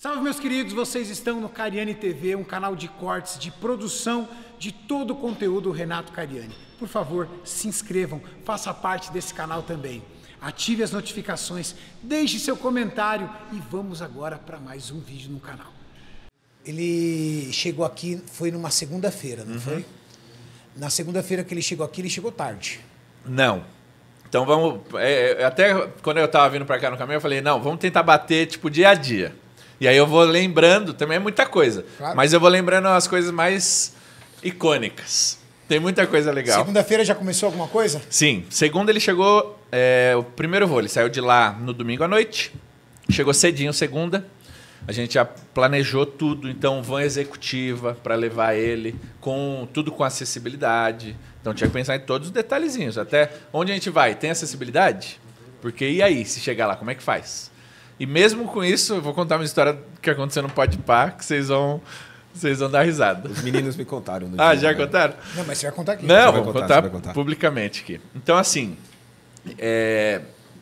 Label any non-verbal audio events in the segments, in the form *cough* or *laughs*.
Salve, meus queridos, vocês estão no Cariani TV, um canal de cortes, de produção de todo o conteúdo do Renato Cariani. Por favor, se inscrevam, faça parte desse canal também. Ative as notificações, deixe seu comentário e vamos agora para mais um vídeo no canal. Ele chegou aqui, foi numa segunda-feira, não uhum. foi? Na segunda-feira que ele chegou aqui, ele chegou tarde. Não, então vamos. É, é até quando eu estava vindo para cá no caminho, eu falei, não, vamos tentar bater, tipo, dia a dia. E aí eu vou lembrando, também é muita coisa, claro. mas eu vou lembrando as coisas mais icônicas. Tem muita coisa legal. Segunda-feira já começou alguma coisa? Sim. Segunda ele chegou, é, o primeiro voo, ele saiu de lá no domingo à noite, chegou cedinho segunda, a gente já planejou tudo, então van executiva para levar ele, com tudo com acessibilidade. Então tinha que pensar em todos os detalhezinhos, até onde a gente vai, tem acessibilidade? Porque e aí, se chegar lá, como é que faz? E mesmo com isso, eu vou contar uma história que aconteceu no Pode Par, que vocês vão. Vocês vão dar risada. Os meninos me contaram. ah, dia, já né? contaram? Não, mas você vai contar aqui. Não, vou contar, contar, contar, publicamente aqui. Então, assim, é,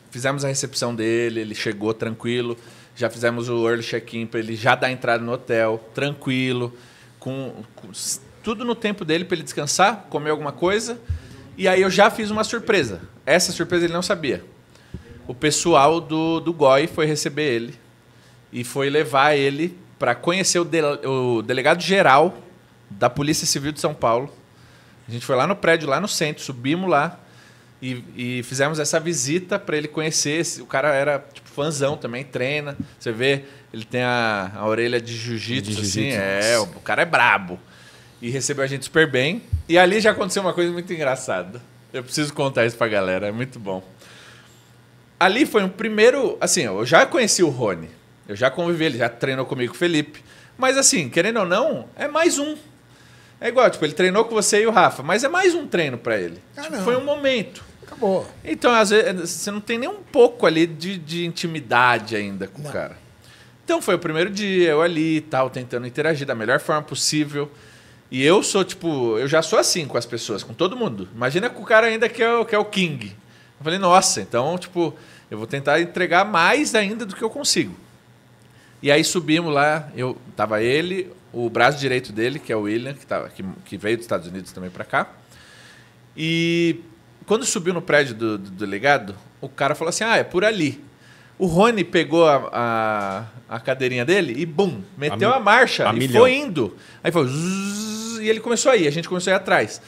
fizemos a recepção dele, ele chegou tranquilo. Já fizemos o early check-in para ele já dar entrada no hotel, tranquilo, com, com tudo no tempo dele para ele descansar, comer alguma coisa. E aí eu já fiz uma surpresa. Essa surpresa ele não sabia o pessoal do, do GOI foi receber ele e foi levar ele para conhecer o, de, o delegado geral da Polícia Civil de São Paulo. A gente foi lá no prédio, lá no centro, subimos lá e, e fizemos essa visita para ele conhecer. O cara era tipo, fãzão também, treina. Você vê, ele tem a, a orelha de jiu-jitsu, jiu assim. É, o cara é brabo. E recebeu a gente super bem. E ali já aconteceu uma coisa muito engraçada. Eu preciso contar isso para galera, é muito bom ali foi o primeiro. Assim, eu já conheci o Rony. Eu já convivi, ele já treinou comigo o Felipe. Mas assim, querendo ou não, é mais um. É igual, tipo, ele treinou com você e o Rafa, mas é mais um treino para ele. Tipo, foi um momento. Acabou. Então, às vezes, você não tem nem um pouco ali de, de intimidade ainda com não. o cara. Então foi o primeiro dia, eu ali e tal, tentando interagir da melhor forma possível. E eu sou, tipo, eu já sou assim com as pessoas, com todo mundo. Imagina com o cara ainda que é o, que é o King. Eu falei, nossa, então, tipo, eu vou tentar entregar mais ainda do que eu consigo. E aí subimos lá, eu tava ele, o braço direito dele, que é o William, que, tava, que, que veio dos Estados Unidos também para cá. E quando subiu no prédio do, do, delegado, o cara falou assim: ah, é por ali. O Rony pegou a, a, a cadeirinha dele e, bum, meteu a, a marcha a e milhão. foi indo. Aí foi. Zzz, e ele começou a ir, a gente começou a ir atrás.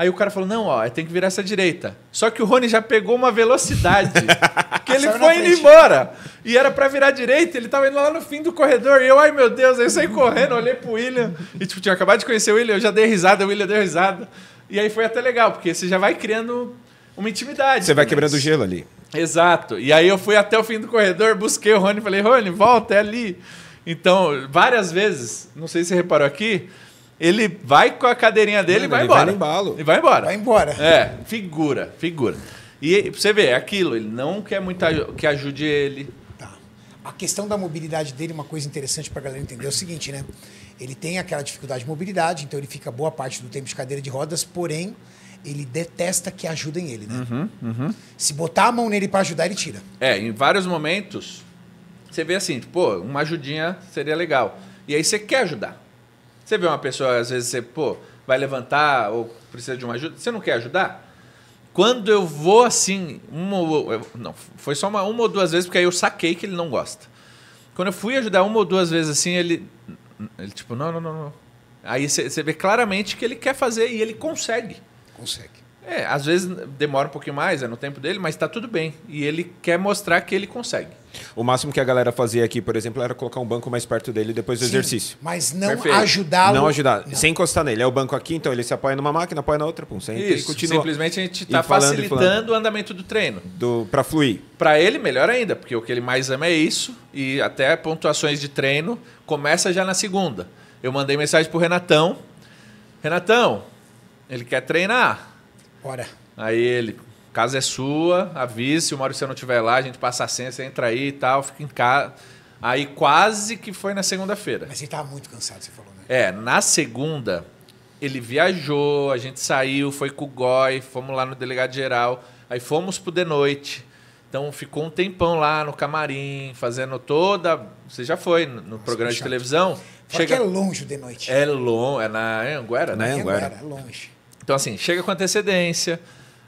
Aí o cara falou: não, ó, tem que virar essa direita. Só que o Rony já pegou uma velocidade *laughs* que ele foi indo embora. E era para virar direita, ele tava indo lá no fim do corredor. E eu, ai meu Deus, aí eu saí correndo, olhei pro William. E tipo, tinha acabado de conhecer o William, eu já dei risada, o William deu risada. E aí foi até legal, porque você já vai criando uma intimidade. Você vai quebrando o gelo ali. Exato. E aí eu fui até o fim do corredor, busquei o Rony, falei: Rony, volta, é ali. Então, várias vezes, não sei se você reparou aqui, ele vai com a cadeirinha dele Mano, e vai embora. Vai embalo. E vai embora. Vai embora. É, figura, figura. E você vê, é aquilo, ele não quer muito que ajude ele. Tá. A questão da mobilidade dele, é uma coisa interessante para a galera entender é o seguinte, né? Ele tem aquela dificuldade de mobilidade, então ele fica boa parte do tempo de cadeira de rodas, porém, ele detesta que ajudem ele, né? Uhum, uhum. Se botar a mão nele para ajudar, ele tira. É, em vários momentos, você vê assim, pô, uma ajudinha seria legal. E aí você quer ajudar. Você vê uma pessoa, às vezes, você, pô, vai levantar ou precisa de uma ajuda, você não quer ajudar? Quando eu vou assim, uma, ou não, foi só uma, uma ou duas vezes, porque aí eu saquei que ele não gosta. Quando eu fui ajudar uma ou duas vezes assim, ele, ele tipo, não, não, não, não. Aí você vê claramente que ele quer fazer e ele consegue. Consegue. É, às vezes demora um pouquinho mais, é no tempo dele, mas está tudo bem. E ele quer mostrar que ele consegue. O máximo que a galera fazia aqui, por exemplo, era colocar um banco mais perto dele depois do Sim, exercício. Mas não ajudá-lo. Não ajudar, não. sem encostar nele. É o banco aqui, então ele se apoia numa máquina, apoia na outra, pum, você Isso, continua. Simplesmente a gente está facilitando o andamento do treino. Do, para fluir. Para ele, melhor ainda, porque o que ele mais ama é isso. E até pontuações de treino começa já na segunda. Eu mandei mensagem pro Renatão. Renatão, ele quer treinar. Bora. Aí ele, Casa é sua, avise. Se o Maurício não estiver lá, a gente passa a senha, você entra aí e tal, fica em casa. Aí quase que foi na segunda-feira. Mas ele estava muito cansado, você falou, né? É, na segunda, ele viajou, a gente saiu, foi com o Goi, fomos lá no delegado geral, aí fomos pro de noite. Então ficou um tempão lá no camarim, fazendo toda. Você já foi no Nossa, programa de televisão? Fora chega... é longe de noite. É longe, é na Anguera, né? Na Anguera, é longe. Então, assim, chega com antecedência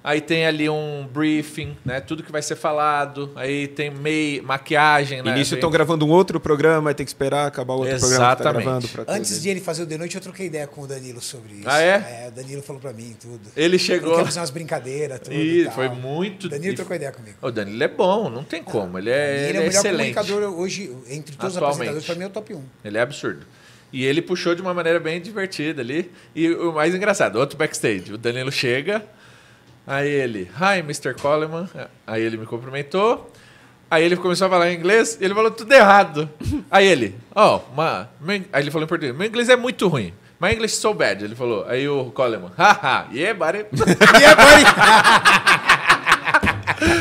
Aí tem ali um briefing, né? Tudo que vai ser falado. Aí tem meio maquiagem, né? Início estão gravando um outro programa, tem que esperar acabar o outro Exatamente. programa que tá gravando. Antes de ele fazer o de Noite, eu troquei ideia com o Danilo sobre isso. Ah, é? é o Danilo falou para mim tudo. Ele chegou... Ele fazer umas brincadeiras, tudo e tal. foi muito... O Danilo trocou ideia comigo. O Danilo é bom, não tem ah, como. Ele é, é ele é, o melhor excelente. comunicador hoje, entre todos os apresentadores, para mim é o top 1. Ele é absurdo. E ele puxou de uma maneira bem divertida ali. E o mais engraçado, outro backstage. O Danilo chega... Aí ele, hi, Mr. Coleman. Aí ele me cumprimentou. Aí ele começou a falar em inglês e ele falou tudo errado. Aí ele, ó, oh, ma, aí ele falou em português, meu inglês é muito ruim. My English so bad, ele falou. Aí o Coleman, haha, yeah, buddy. *laughs* yeah, buddy.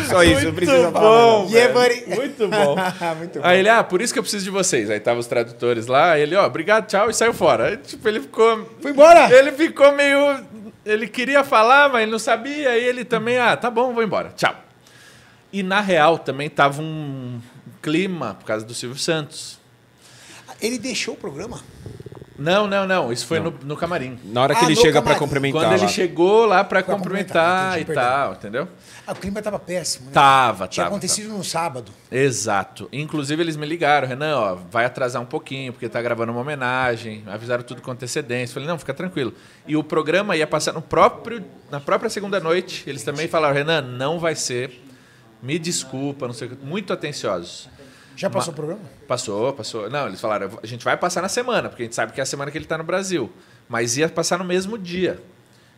Só isso, muito preciso bom, falar. Velho. Yeah, buddy. Muito bom. *laughs* muito bom. Aí ele, ah, por isso que eu preciso de vocês. Aí tava os tradutores lá, aí ele, ó, oh, obrigado, tchau, e saiu fora. Aí, tipo, ele ficou. Foi embora! Ele ficou meio ele queria falar, mas ele não sabia, e ele também, ah, tá bom, vou embora, tchau. E na real também tava um clima por causa do Silvio Santos. Ele deixou o programa? Não, não, não. Isso foi no, no camarim. Na hora que Ah, ele chega para cumprimentar. Quando ele chegou lá para cumprimentar, e tal, entendeu? Ah, o clima estava péssimo. Né? Tava, Tinha tava. acontecido no sábado. Exato. Inclusive, eles me ligaram, Renan, ó, vai atrasar um pouquinho, porque tá gravando uma homenagem, avisaram tudo com antecedência. Falei, não, fica tranquilo. E o programa ia passar no próprio, na própria segunda noite. Eles também falaram, Renan, não vai ser. Me desculpa, não sei o que. Muito atenciosos. Já passou o programa? Passou, passou. Não, eles falaram, a gente vai passar na semana, porque a gente sabe que é a semana que ele está no Brasil. Mas ia passar no mesmo dia.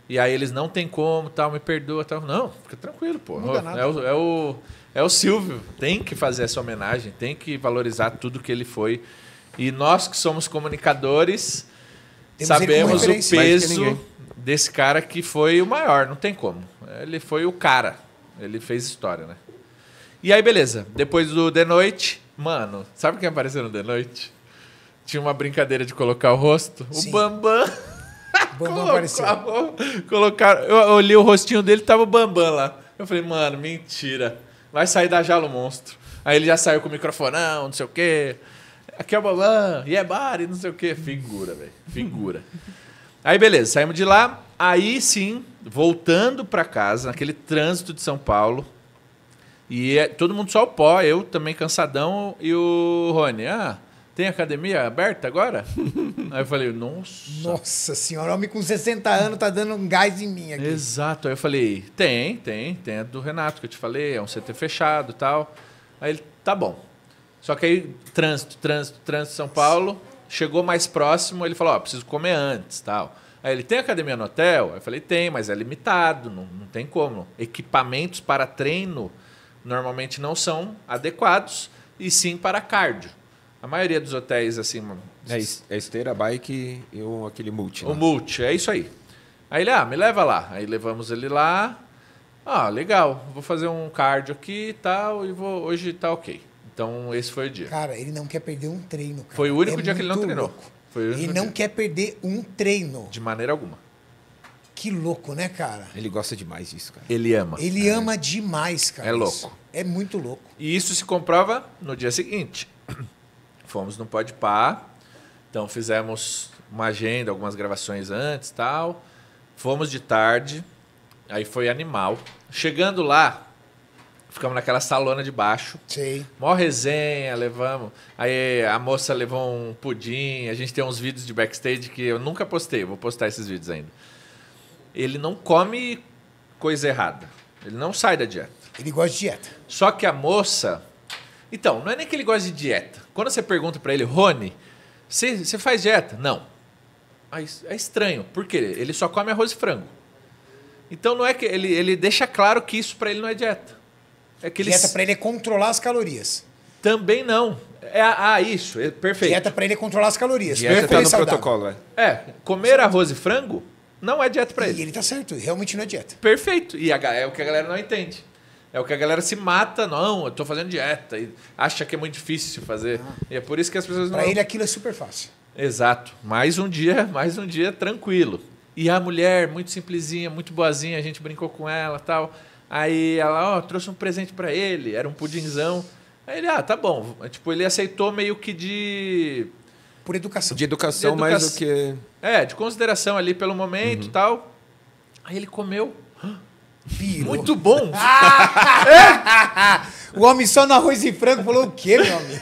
E aí eles não tem como, tal, me perdoa, tal. Não, fica tranquilo, pô. Não nada. É, o, é, o, é o Silvio. Tem que fazer essa homenagem, tem que valorizar tudo que ele foi. E nós que somos comunicadores, Temos sabemos o peso desse cara que foi o maior, não tem como. Ele foi o cara. Ele fez história, né? E aí, beleza. Depois do The Noite, Mano, sabe quem apareceu no The Noite? Tinha uma brincadeira de colocar o rosto. Sim. O Bambam. Bambam *laughs* apareceu. Colocaram, eu olhei o rostinho dele e tava o Bambam lá. Eu falei, mano, mentira. Vai sair da Jalo Monstro. Aí ele já saiu com o microfonão, não sei o quê. Aqui é o Bambam, e é Bari, não sei o quê. Figura, velho. Figura. *laughs* Aí, beleza, saímos de lá. Aí sim, voltando para casa, naquele trânsito de São Paulo, e é, todo mundo só o pó, eu também cansadão e o Rony. Ah, tem academia aberta agora? *laughs* aí eu falei, nossa. Nossa senhora, homem com 60 anos tá dando um gás em mim aqui. Exato. Aí eu falei, tem, tem, tem a do Renato que eu te falei, é um CT fechado e tal. Aí ele, tá bom. Só que aí, trânsito, trânsito, trânsito, São Paulo. Chegou mais próximo, ele falou, ó, oh, preciso comer antes tal. Aí ele, tem academia no hotel? Aí eu falei, tem, mas é limitado, não, não tem como. Equipamentos para treino normalmente não são adequados, e sim para cardio. A maioria dos hotéis, assim. É, é, esteira, bike e um, aquele multi. O né? multi, é isso aí. Aí ele, ah, me leva lá. Aí levamos ele lá. Ah, legal, vou fazer um cardio aqui e tal, e vou, hoje tá ok. Então esse foi o dia. Cara, ele não quer perder um treino. Cara. Foi o único é dia que ele não treinou. Louco. ele não quer perder um treino. De maneira alguma. Que louco, né, cara? Ele gosta demais disso, cara. Ele ama. Ele é. ama demais, cara. É louco. É muito louco. E isso se comprova no dia seguinte. *clears throat* Fomos no Pode Pá. então fizemos uma agenda, algumas gravações antes tal. Fomos de tarde, aí foi animal. Chegando lá, ficamos naquela salona de baixo. Sim. Mó resenha, levamos. Aí a moça levou um pudim. A gente tem uns vídeos de backstage que eu nunca postei. Vou postar esses vídeos ainda ele não come coisa errada. Ele não sai da dieta. Ele gosta de dieta. Só que a moça. Então, não é nem que ele gosta de dieta. Quando você pergunta para ele, Rony, você, faz dieta? Não. Mas ah, é estranho, porque ele só come arroz e frango. Então não é que ele, ele deixa claro que isso para ele não é dieta. É que ele... Dieta para ele é controlar as calorias. Também não. É, ah, isso, é perfeito. Dieta para ele é controlar as calorias. Dieta tá no protocolo, é. É, comer arroz e frango não é dieta para ele. E ele tá certo, realmente não é dieta. Perfeito. E a, é o que a galera não entende. É o que a galera se mata, não, eu tô fazendo dieta e acha que é muito difícil fazer. Ah. E é por isso que as pessoas pra não Para ele aquilo é super fácil. Exato. Mais um dia, mais um dia tranquilo. E a mulher, muito simplesinha, muito boazinha, a gente brincou com ela, tal. Aí ela, ó, oh, trouxe um presente para ele, era um pudinzão. Aí ele, ah, tá bom. Tipo, ele aceitou meio que de por educação. De educação, mais do que. É, de consideração ali pelo momento e uhum. tal. Aí ele comeu. Virou. Muito bom! *laughs* É? O homem só no arroz e frango falou o quê, meu amigo?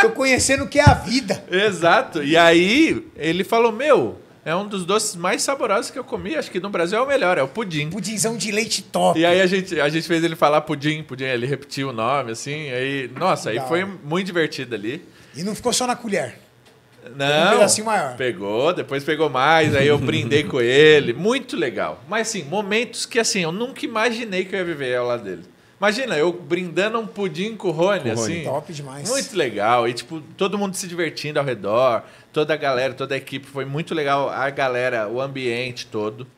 Tô conhecendo o que é a vida. Exato. E aí ele falou: Meu, é um dos doces mais saborosos que eu comi. Acho que no Brasil é o melhor, é o pudim. Pudimzão de leite top. E aí a gente, a gente fez ele falar pudim, pudim. Ele repetiu o nome, assim. Aí, nossa, aí foi muito divertido ali. E não ficou só na colher. Não. Um pedacinho maior. Pegou, depois pegou mais, aí eu brindei com ele. Muito legal. Mas assim, momentos que assim, eu nunca imaginei que eu ia viver ao lado dele. Imagina, eu brindando um pudim com o Rony, assim. Top demais. Muito legal. E, tipo, todo mundo se divertindo ao redor, toda a galera, toda a equipe. Foi muito legal a galera, o ambiente todo.